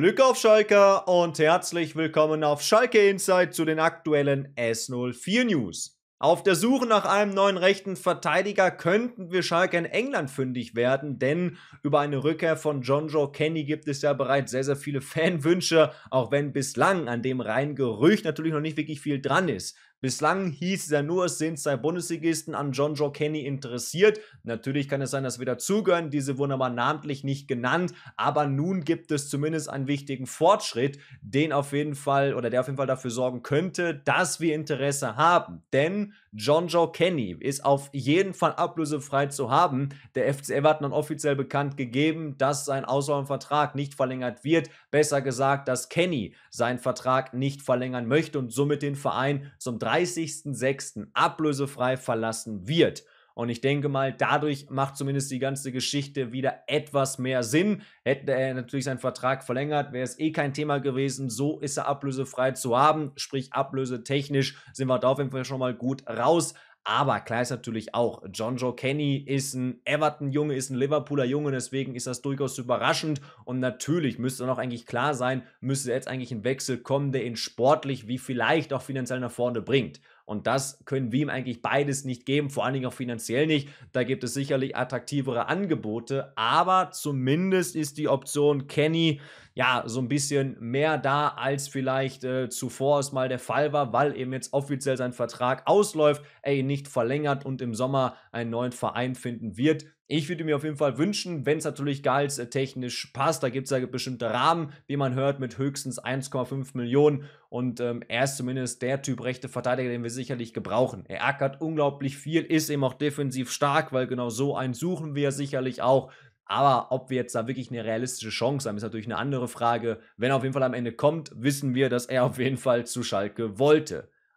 Glück auf Schalke und herzlich willkommen auf Schalke Insight zu den aktuellen S04 News. Auf der Suche nach einem neuen rechten Verteidiger könnten wir Schalke in England fündig werden, denn über eine Rückkehr von John Joe Kenny gibt es ja bereits sehr, sehr viele Fanwünsche, auch wenn bislang an dem reinen Gerücht natürlich noch nicht wirklich viel dran ist. Bislang hieß es ja nur, es sind zwei Bundesligisten an John Joe Kenny interessiert. Natürlich kann es sein, dass wir dazugehören. Diese wurden aber namentlich nicht genannt. Aber nun gibt es zumindest einen wichtigen Fortschritt, den auf jeden Fall oder der auf jeden Fall dafür sorgen könnte, dass wir Interesse haben. Denn John Joe Kenny ist auf jeden Fall ablösefrei zu haben. Der FC Everton hat offiziell bekannt gegeben, dass sein Auswahlvertrag nicht verlängert wird. Besser gesagt, dass Kenny seinen Vertrag nicht verlängern möchte und somit den Verein zum 3 30.06. ablösefrei verlassen wird. Und ich denke mal, dadurch macht zumindest die ganze Geschichte wieder etwas mehr Sinn. Hätte er natürlich seinen Vertrag verlängert, wäre es eh kein Thema gewesen. So ist er ablösefrei zu haben. Sprich, ablösetechnisch sind wir da auf jeden Fall schon mal gut raus. Aber klar ist natürlich auch, John Joe Kenny ist ein Everton-Junge, ist ein Liverpooler Junge, deswegen ist das durchaus überraschend. Und natürlich müsste dann auch eigentlich klar sein, müsste jetzt eigentlich ein Wechsel kommen, der ihn sportlich wie vielleicht auch finanziell nach vorne bringt. Und das können wir ihm eigentlich beides nicht geben, vor allen Dingen auch finanziell nicht. Da gibt es sicherlich attraktivere Angebote, aber zumindest ist die Option Kenny ja so ein bisschen mehr da, als vielleicht äh, zuvor es mal der Fall war, weil eben jetzt offiziell sein Vertrag ausläuft, ey, nicht verlängert und im Sommer einen neuen Verein finden wird. Ich würde mir auf jeden Fall wünschen, wenn es natürlich gehaltstechnisch passt, da gibt es ja bestimmte Rahmen, wie man hört, mit höchstens 1,5 Millionen. Und ähm, er ist zumindest der Typ rechte Verteidiger, den wir sicherlich gebrauchen. Er ackert unglaublich viel, ist eben auch defensiv stark, weil genau so einen suchen wir sicherlich auch. Aber ob wir jetzt da wirklich eine realistische Chance haben, ist natürlich eine andere Frage. Wenn er auf jeden Fall am Ende kommt, wissen wir, dass er auf jeden Fall zu Schalke wollte.